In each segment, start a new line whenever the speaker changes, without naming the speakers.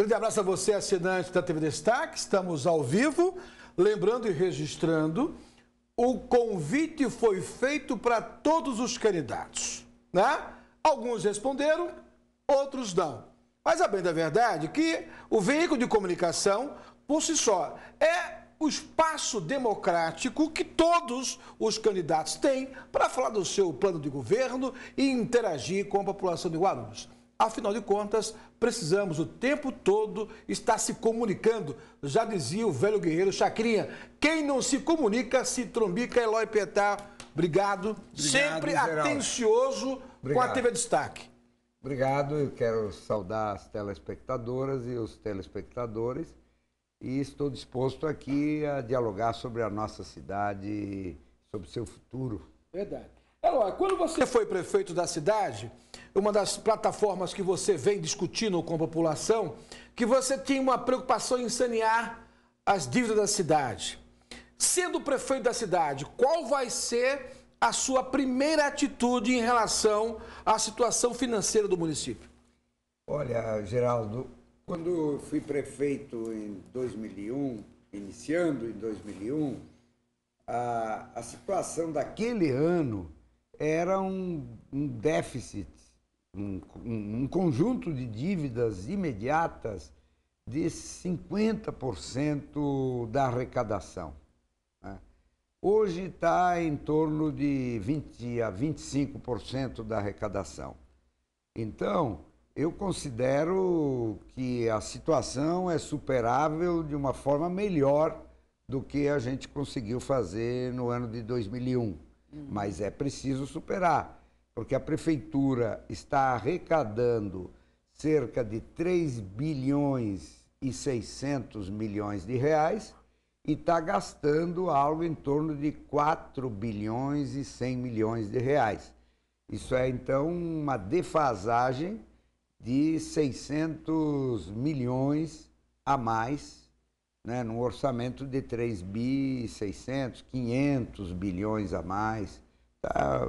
Grande abraço a você, assinante da TV Destaque. Estamos ao vivo. Lembrando e registrando, o convite foi feito para todos os candidatos. Né? Alguns responderam, outros não. Mas a bem da verdade é que o veículo de comunicação, por si só, é o espaço democrático que todos os candidatos têm para falar do seu plano de governo e interagir com a população de Guarulhos. Afinal de contas, precisamos o tempo todo estar se comunicando. Já dizia o velho guerreiro Chacrinha: quem não se comunica se trombica. É Eloy Petar, obrigado. obrigado Sempre atencioso obrigado. com a TV Destaque.
Obrigado, eu quero saudar as telespectadoras e os telespectadores e estou disposto aqui a dialogar sobre a nossa cidade, sobre o seu futuro.
Verdade. Eloy, quando você foi prefeito da cidade, uma das plataformas que você vem discutindo com a população, que você tinha uma preocupação em sanear as dívidas da cidade. Sendo prefeito da cidade, qual vai ser a sua primeira atitude em relação à situação financeira do município?
Olha, Geraldo, quando fui prefeito em 2001, iniciando em 2001, a, a situação daquele ano era um, um déficit, um, um, conjunto de dívidas imediatas de 50% da arrecadação. Né? Hoje está em torno de 20 a 25% da arrecadação. Então, eu considero que a situação é superável de uma forma melhor do que a gente conseguiu fazer no ano de 2001. Mas é preciso superar, porque a prefeitura está arrecadando cerca de 3 bilhões e 600 milhões de reais e está gastando algo em torno de 4 bilhões e 100 milhões de reais. Isso é então uma defasagem de 600 milhões a mais né, num orçamento de 3 bi, 600, 500 bilhões a mais. Está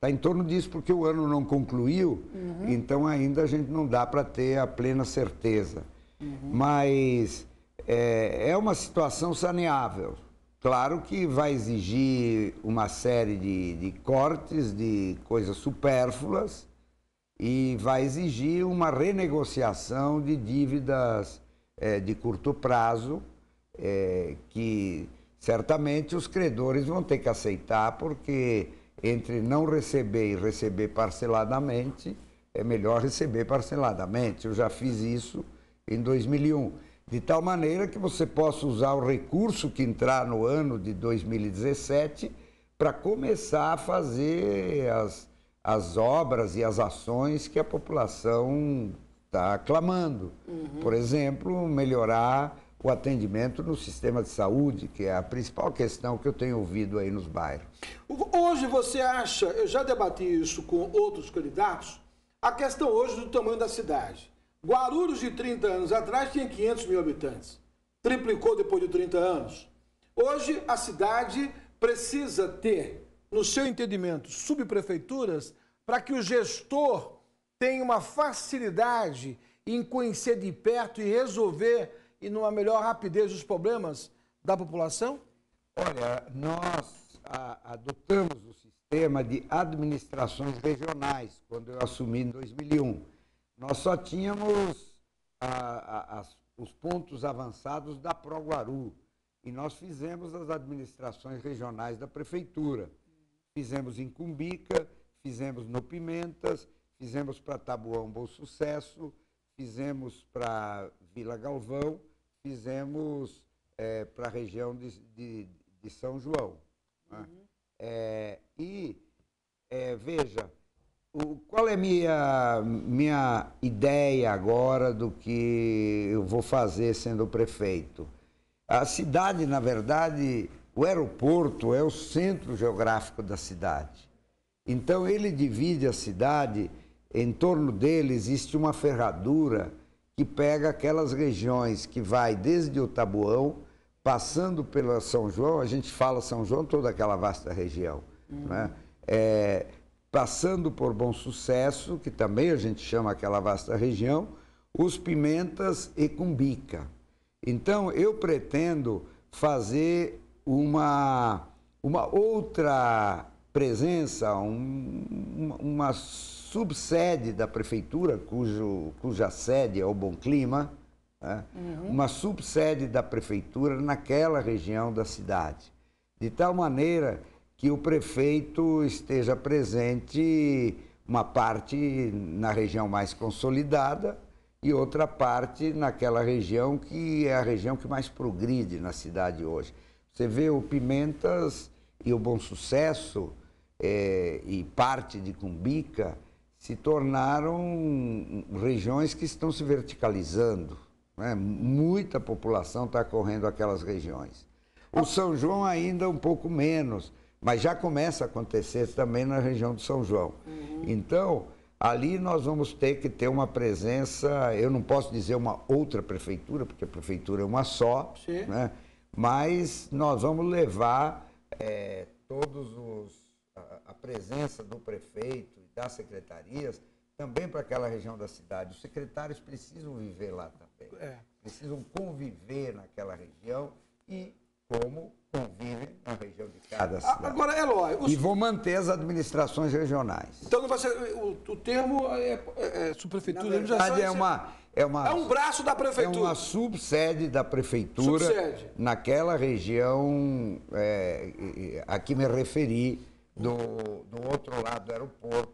tá em torno disso porque o ano não concluiu, uhum. então ainda a gente não dá para ter a plena certeza. Uhum. Mas é, é uma situação saneável. Claro que vai exigir uma série de, de cortes, de coisas supérfluas, e vai exigir uma renegociação de dívidas é, de curto prazo, é, que certamente os credores vão ter que aceitar, porque entre não receber e receber parceladamente, é melhor receber parceladamente. Eu já fiz isso em 2001. De tal maneira que você possa usar o recurso que entrar no ano de 2017 para começar a fazer as, as obras e as ações que a população está clamando. Uhum. Por exemplo, melhorar o atendimento no sistema de saúde, que é a principal questão que eu tenho ouvido aí nos bairros.
Hoje você acha, eu já debati isso com outros candidatos, a questão hoje do tamanho da cidade. Guarulhos, de 30 anos atrás, tinha 500 mil habitantes. Triplicou depois de 30 anos. Hoje, a cidade precisa ter, no seu entendimento, subprefeituras para que o gestor tenha uma facilidade em conhecer de perto e resolver e numa melhor rapidez os problemas da população? Olha, nós a, adotamos o sistema de administrações
regionais quando eu assumi em 2001. Nós só tínhamos a, a, os pontos avançados da Proguaru e nós fizemos as administrações regionais da prefeitura. Fizemos em Cumbica, fizemos no Pimentas, fizemos para Tabuão Bom Sucesso, fizemos para Vila Galvão fizemos é, para a região de, de, de, São João. Né? Uhum. É, e, é, veja, o, qual é minha minha ideia agora do que eu vou fazer sendo prefeito? A cidade, na verdade, o aeroporto é o centro geográfico da cidade. Então ele divide a cidade, em torno dele existe uma ferradura que pega aquelas regiões que vai desde o Tabuão, passando pela São João, a gente fala São João, toda aquela vasta região, uhum. né? É, passando por Bom Sucesso, que também a gente chama aquela vasta região, os Pimentas e Cumbica. Então, eu pretendo fazer uma, uma outra presença, um, uma, uma subsede da prefeitura, cujo, cuja sede é o Bom Clima, né? uhum. uma subsede da prefeitura naquela região da cidade. De tal maneira que o prefeito esteja presente, uma parte na região mais consolidada e outra parte naquela região que é a região que mais progride na cidade hoje. Você vê o Pimentas e o Bom Sucesso é, e parte de Cumbica se tornaram regiões que estão se verticalizando. Né? Muita população está correndo aquelas regiões. O São João ainda um pouco menos, mas já começa a acontecer também na região de São João. Uhum. Então, ali nós vamos ter que ter uma presença, eu não posso dizer uma outra prefeitura, porque a prefeitura é uma só, né? mas nós vamos levar é, todos os a, a presença do prefeito das secretarias, também para aquela região da cidade. Os secretários precisam viver lá também. É. Precisam conviver naquela região e como convivem na região de cada cidade. Agora,
Eloy... Os... E vou
manter as administrações regionais.
Então, vai ser, o, o termo é, é, é subprefeitura... Na verdade, é, uma, é uma... É um braço
da prefeitura. É uma subsede da prefeitura subsede. naquela região é, a que me referi, do, do outro lado do aeroporto,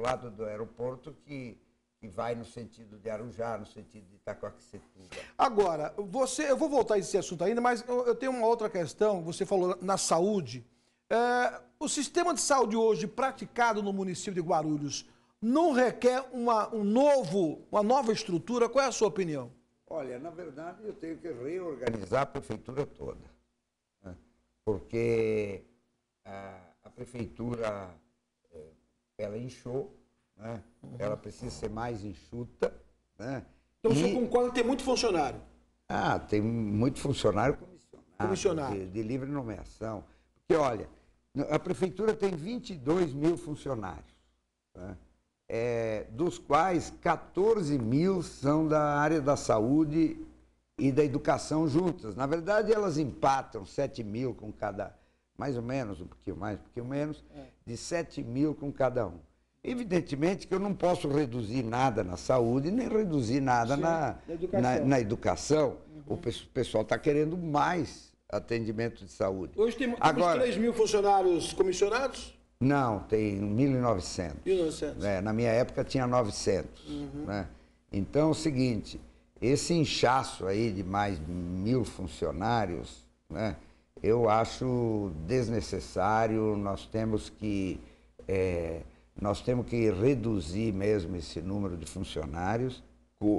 lado do aeroporto que, que vai no sentido de Arujá, no sentido de Itacoaxetuba.
Agora, você, eu vou voltar a esse assunto ainda, mas eu, eu tenho uma outra questão. Você falou na saúde. É, o sistema de saúde hoje praticado no município de Guarulhos não requer uma, um novo, uma nova estrutura? Qual é a sua opinião?
Olha, na verdade, eu tenho que reorganizar a prefeitura toda. Né? Porque a, a prefeitura ela inchou, né? uhum. ela precisa ser mais enxuta. Né? Então, e... senhor concorda que tem muito funcionário? Ah, tem muito funcionário comissionado, comissionado. De, de livre nomeação. Porque, olha, a prefeitura tem 22 mil funcionários, né? é, dos quais 14 mil são da área da saúde e da educação juntas. Na verdade, elas empatam 7 mil com cada, mais ou menos, um pouquinho mais, um pouquinho menos. É de 7 mil com cada um. Evidentemente que eu não posso reduzir nada na saúde, nem reduzir nada Sim, na, na educação. Na, na educação. Uhum. O pessoal está querendo mais atendimento de saúde. Hoje tem, temos Agora, 3 mil
funcionários comissionados?
Não, tem 1.900. 1.900. É, na minha época tinha 900. Uhum. Né? Então é o seguinte, esse inchaço aí de mais mil funcionários, né? eu acho desnecessário, nós temos que, é, nós temos que reduzir mesmo esse número de funcionários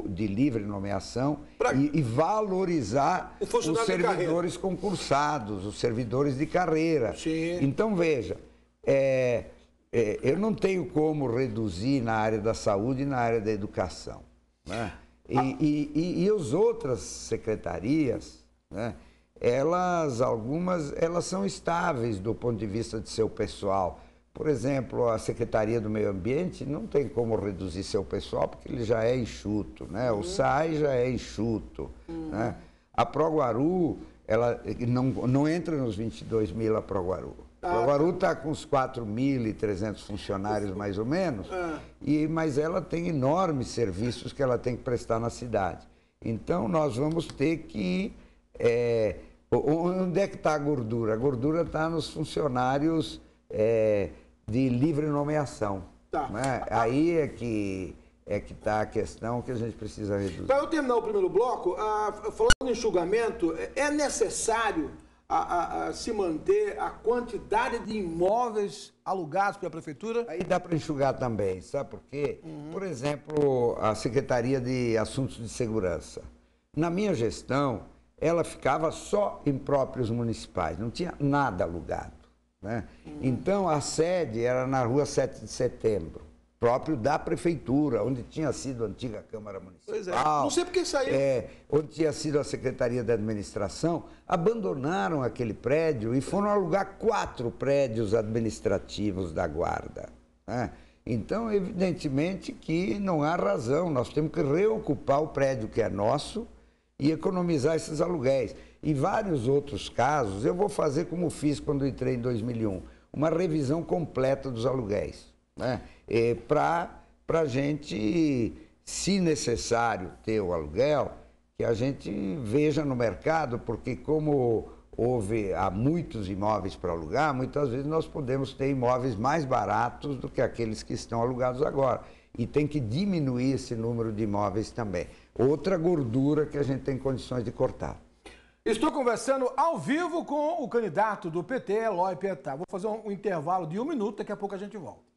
de livre nomeação pra... e, e, valorizar os servidores concursados, os servidores de carreira. Sim. Então, veja, é, é, eu não tenho como reduzir na área da saúde e na área da educação. Né? E, ah. e, e, e as outras secretarias, né? elas, algumas, elas são estáveis do ponto de vista de seu pessoal. Por exemplo, a Secretaria do Meio Ambiente não tem como reduzir seu pessoal porque ele já é enxuto, né? O uhum. SAI já é enxuto, uhum. né? A Proguaru, ela não, não entra nos 22 mil a Proguaru. Ah, a Proguaru está tá com uns 4.300 funcionários, mais ou menos, ah. e, mas ela tem enormes serviços que ela tem que prestar na cidade. Então, nós vamos ter que... É, Onde é que está a gordura? A gordura está nos funcionários é, de livre nomeação. Tá. Né? Aí é que é que está a questão que a gente precisa reduzir.
Para eu terminar o primeiro bloco, falando em enxugamento, é, é necessário a, a, a se manter a quantidade de imóveis alugados pela prefeitura? Aí dá
para enxugar também, sabe por
quê? Uhum. Por exemplo,
a Secretaria de Assuntos de Segurança. Na minha gestão, ela ficava só em próprios municipais, não tinha nada alugado. Né? Hum. Então a sede era na rua 7 de setembro, próprio da prefeitura, onde tinha sido a antiga Câmara Municipal.
Pois é, não sei
por que saiu. É, onde tinha sido a Secretaria da Administração, abandonaram aquele prédio e foram alugar quatro prédios administrativos da guarda. Né? Então, evidentemente que não há razão, nós temos que reocupar o prédio que é nosso e economizar esses aluguéis. E vários outros casos, eu vou fazer como fiz quando entrei em 2001, uma revisão completa dos aluguéis, né? É, para a gente, se necessário ter o aluguel, que a gente veja no mercado, porque como houve há muitos imóveis para alugar, muitas vezes nós podemos ter imóveis mais baratos do que aqueles que estão alugados agora e tem que diminuir esse número de imóveis também. Outra gordura que a gente tem condições de cortar.
Estou conversando ao vivo com o candidato do PT, Eloy Petá. Vou fazer um intervalo de um minuto, daqui a pouco a gente volta.